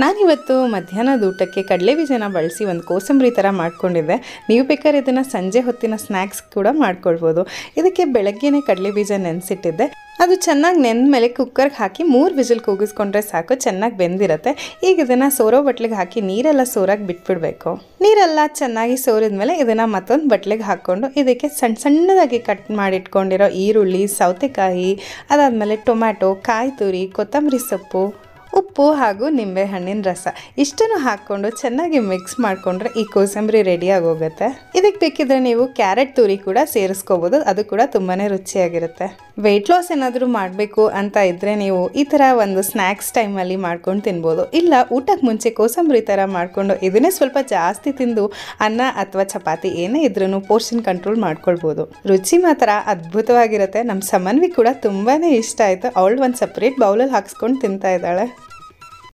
ನಾನಿವತ್ತು ಮಧ್ಯಾಹ್ನದ ಊಟಕ್ಕೆ ಕಡಲೆ ಬೀಜನ ಬಳಸಿ ಒಂದು ಕೋಸಂಬರಿ ಥರ ಮಾಡ್ಕೊಂಡಿದ್ದೆ ನೀವು ಬೇಕಾದ್ರೆ ಇದನ್ನು ಸಂಜೆ ಹೊತ್ತಿನ ಸ್ನ್ಯಾಕ್ಸ್ ಕೂಡ ಮಾಡ್ಕೊಳ್ಬೋದು ಇದಕ್ಕೆ ಬೆಳಗ್ಗೆನೇ ಕಡಲೆ ಬೀಜ ನೆನೆಸಿಟ್ಟಿದ್ದೆ ಅದು ಚೆನ್ನಾಗಿ ಮೇಲೆ ಕುಕ್ಕರ್ಗೆ ಹಾಕಿ ಮೂರು ವಿಜಿಲ್ ಕೂಗಿಸ್ಕೊಂಡ್ರೆ ಸಾಕು ಚೆನ್ನಾಗಿ ಬೆಂದಿರುತ್ತೆ ಈಗ ಇದನ್ನು ಸೋರೋ ಬಟ್ಲಿಗೆ ಹಾಕಿ ನೀರೆಲ್ಲ ಸೋರಾಗಿ ಬಿಟ್ಬಿಡಬೇಕು ನೀರೆಲ್ಲ ಚೆನ್ನಾಗಿ ಸೋರಿದ್ಮೇಲೆ ಇದನ್ನು ಮತ್ತೊಂದು ಬಟ್ಲಿಗೆ ಹಾಕ್ಕೊಂಡು ಇದಕ್ಕೆ ಸಣ್ಣ ಸಣ್ಣದಾಗಿ ಕಟ್ ಮಾಡಿಟ್ಕೊಂಡಿರೋ ಈರುಳ್ಳಿ ಸೌತೆಕಾಯಿ ಅದಾದಮೇಲೆ ಟೊಮ್ಯಾಟೊ ಕಾಯಿ ತುರಿ ಕೊತ್ತಂಬರಿ ಸೊಪ್ಪು ಉಪ್ಪು ಹಾಗೂ ನಿಂಬೆಹಣ್ಣಿನ ರಸ ಇಷ್ಟನ್ನು ಹಾಕ್ಕೊಂಡು ಚೆನ್ನಾಗಿ ಮಿಕ್ಸ್ ಮಾಡಿಕೊಂಡ್ರೆ ಈ ಕೋಸಂಬರಿ ರೆಡಿಯಾಗಿ ಹೋಗುತ್ತೆ ಇದಕ್ಕೆ ಬೇಕಿದ್ರೆ ನೀವು ಕ್ಯಾರೆಟ್ ತುರಿ ಕೂಡ ಸೇರಿಸ್ಕೋಬೋದು ಅದು ಕೂಡ ತುಂಬಾ ರುಚಿಯಾಗಿರುತ್ತೆ ವೆಯ್ಟ್ ಲಾಸ್ ಏನಾದರೂ ಮಾಡಬೇಕು ಅಂತ ಇದ್ದರೆ ನೀವು ಈ ಥರ ಒಂದು ಸ್ನ್ಯಾಕ್ಸ್ ಟೈಮಲ್ಲಿ ಮಾಡ್ಕೊಂಡು ತಿನ್ಬೋದು ಇಲ್ಲ ಊಟಕ್ಕೆ ಮುಂಚೆ ಕೋಸಂಬರಿ ಥರ ಮಾಡಿಕೊಂಡು ಇದನ್ನೇ ಸ್ವಲ್ಪ ಜಾಸ್ತಿ ತಿಂದು ಅನ್ನ ಅಥವಾ ಚಪಾತಿ ಏನೇ ಇದ್ರೂ ಪೋರ್ಷನ್ ಕಂಟ್ರೋಲ್ ಮಾಡ್ಕೊಳ್ಬೋದು ರುಚಿ ಮಾತ್ರ ಅದ್ಭುತವಾಗಿರುತ್ತೆ ನಮ್ಮ ಸಮನ್ವಿ ಕೂಡ ತುಂಬಾ ಇಷ್ಟ ಆಯಿತು ಅವಳು ಒಂದು ಸಪ್ರೇಟ್ ಬೌಲಲ್ಲಿ ಹಾಕ್ಸ್ಕೊಂಡು ತಿಂತಾ ಇದ್ದಾಳೆ